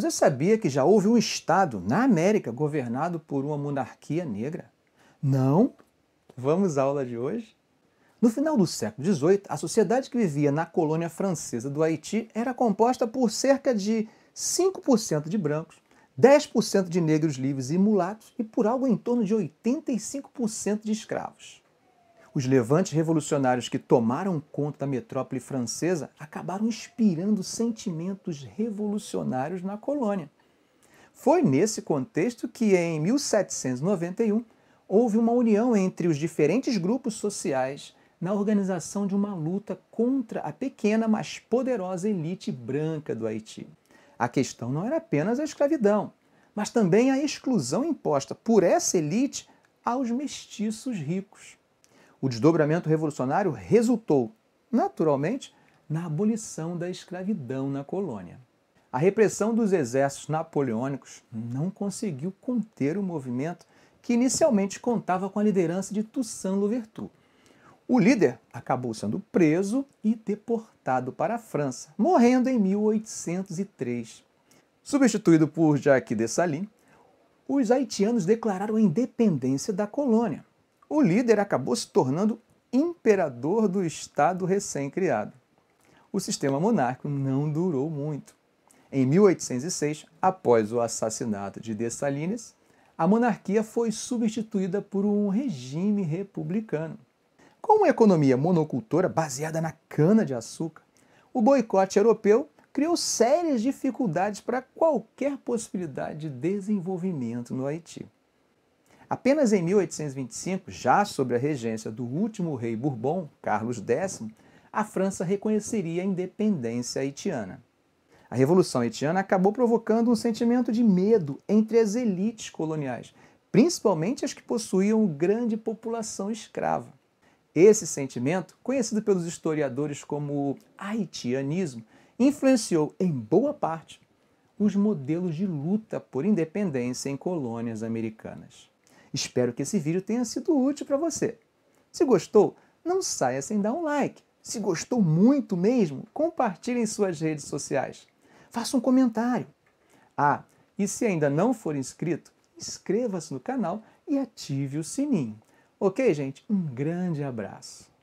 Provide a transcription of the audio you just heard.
Você sabia que já houve um Estado na América governado por uma monarquia negra? Não? Vamos à aula de hoje? No final do século XVIII, a sociedade que vivia na colônia francesa do Haiti era composta por cerca de 5% de brancos, 10% de negros livres e mulatos e por algo em torno de 85% de escravos. Os levantes revolucionários que tomaram conta da metrópole francesa acabaram inspirando sentimentos revolucionários na colônia. Foi nesse contexto que, em 1791, houve uma união entre os diferentes grupos sociais na organização de uma luta contra a pequena, mas poderosa elite branca do Haiti. A questão não era apenas a escravidão, mas também a exclusão imposta por essa elite aos mestiços ricos. O desdobramento revolucionário resultou, naturalmente, na abolição da escravidão na colônia. A repressão dos exércitos napoleônicos não conseguiu conter o movimento que inicialmente contava com a liderança de Toussaint Louverture. O líder acabou sendo preso e deportado para a França, morrendo em 1803. Substituído por Jacques Dessalines, os haitianos declararam a independência da colônia o líder acabou se tornando imperador do Estado recém-criado. O sistema monárquico não durou muito. Em 1806, após o assassinato de Dessalines, a monarquia foi substituída por um regime republicano. Com uma economia monocultora baseada na cana-de-açúcar, o boicote europeu criou sérias dificuldades para qualquer possibilidade de desenvolvimento no Haiti. Apenas em 1825, já sob a regência do último rei Bourbon, Carlos X, a França reconheceria a independência haitiana. A Revolução Haitiana acabou provocando um sentimento de medo entre as elites coloniais, principalmente as que possuíam grande população escrava. Esse sentimento, conhecido pelos historiadores como haitianismo, influenciou em boa parte os modelos de luta por independência em colônias americanas. Espero que esse vídeo tenha sido útil para você. Se gostou, não saia sem dar um like. Se gostou muito mesmo, compartilhe em suas redes sociais. Faça um comentário. Ah, e se ainda não for inscrito, inscreva-se no canal e ative o sininho. Ok, gente? Um grande abraço.